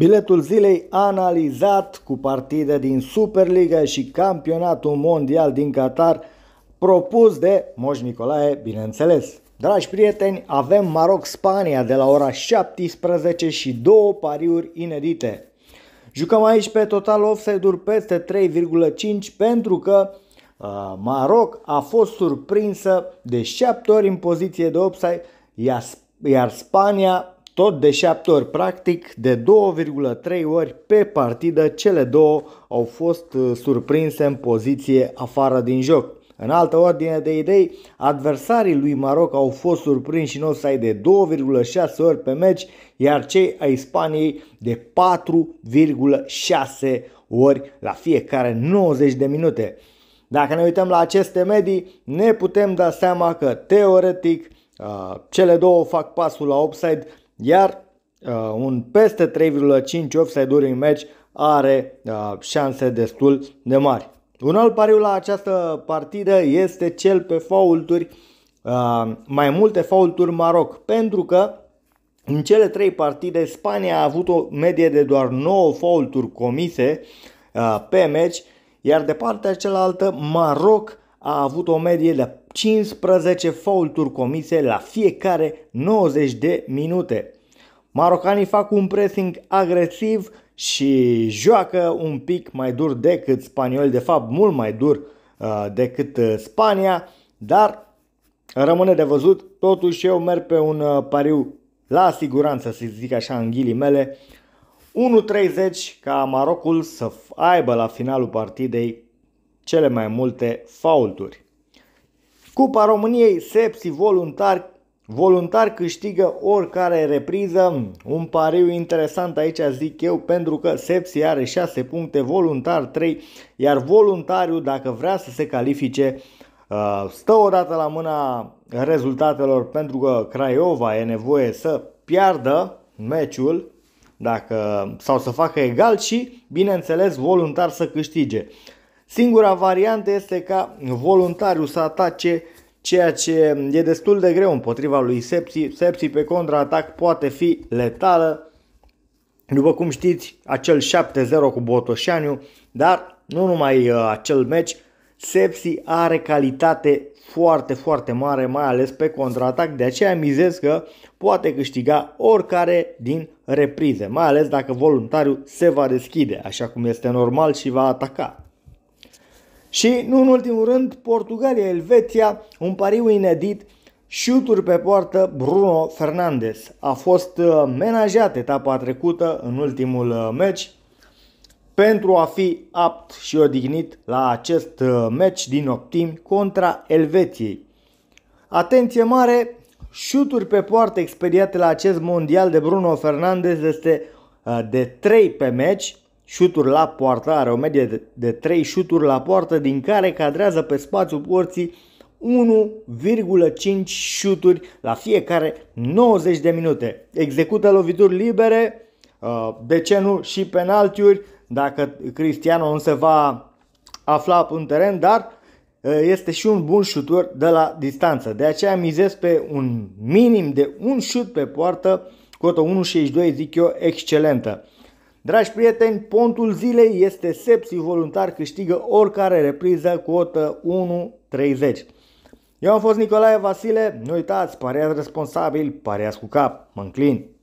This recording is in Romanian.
Biletul zilei analizat cu partide din Superliga și campionatul mondial din Qatar propus de Moș Nicolae, bineînțeles. Dragi prieteni, avem Maroc-Spania de la ora 17 și două pariuri inedite. Jucăm aici pe total offside-uri peste 3,5 pentru că uh, Maroc a fost surprinsă de 7 ori în poziție de offside, iar, iar Spania tot de 7 ori practic, de 2,3 ori pe partidă, cele două au fost uh, surprinse în poziție afară din joc. În altă ordine de idei, adversarii lui Maroc au fost surprinși în offside de 2,6 ori pe meci, iar cei ai Spaniei de 4,6 ori la fiecare 90 de minute. Dacă ne uităm la aceste medii, ne putem da seama că teoretic uh, cele două fac pasul la offside iar uh, un peste 3,5 offside-uri în meci are uh, șanse destul de mari. Un alt pariu la această partidă este cel pe faulturi, uh, mai multe faulturi Maroc, pentru că în cele trei partide Spania a avut o medie de doar 9 faulturi comise uh, pe meci, iar de partea cealaltă Maroc a avut o medie de 15 faulturi comise la fiecare 90 de minute. Marocanii fac un pressing agresiv și joacă un pic mai dur decât spanioli, de fapt mult mai dur uh, decât uh, Spania, dar rămâne de văzut. Totuși eu merg pe un uh, pariu la siguranță, să zic așa în ghilimele, 1.30 ca Marocul să aibă la finalul partidei cele mai multe faulturi. Cupa României, sepsi voluntar, voluntar câștigă oricare repriză. Un pariu interesant aici zic eu pentru că sepsi are 6 puncte, voluntar 3, iar voluntariul dacă vrea să se califice uh, stă odată la mâna rezultatelor pentru că Craiova e nevoie să piardă meciul dacă, sau să facă egal și, bineînțeles, voluntar să câștige. Singura variantă este ca voluntariul să atace ceea ce e destul de greu împotriva lui Sepsi. Sepsi pe contraatac poate fi letală. După cum știți, acel 7-0 cu Botoșaniu, dar nu numai uh, acel meci, Sepsi are calitate foarte, foarte mare, mai ales pe contraatac, de aceea mizez că poate câștiga oricare din reprize, mai ales dacă voluntariul se va deschide, așa cum este normal și va ataca. Și, nu în ultimul rând, Portugalia-Elveția, un pariu inedit, șuturi pe poartă Bruno Fernandes. A fost uh, menajat etapa trecută în ultimul uh, meci pentru a fi apt și odihnit la acest uh, meci din optim contra Elveției. Atenție mare, șuturi pe poartă expediate la acest mondial de Bruno Fernandes este de 3 pe meci, șuturi la poartă, are o medie de 3 șuturi la poartă, din care cadrează pe spațiul porții 1,5 șuturi la fiecare 90 de minute. Execută lovituri libere, uh, de ce nu și penaltiuri, dacă Cristiano nu se va afla un teren, dar uh, este și un bun șutur de la distanță. De aceea mizez pe un minim de un șut pe poartă, cotă 1,62 zic eu, excelentă. Dragi prieteni, pontul zilei este Sepsi Voluntar câștigă oricare repriză cotă 1.30. Eu am fost Nicolae Vasile, nu uitați, pariați responsabil, pariați cu cap, mă înclin.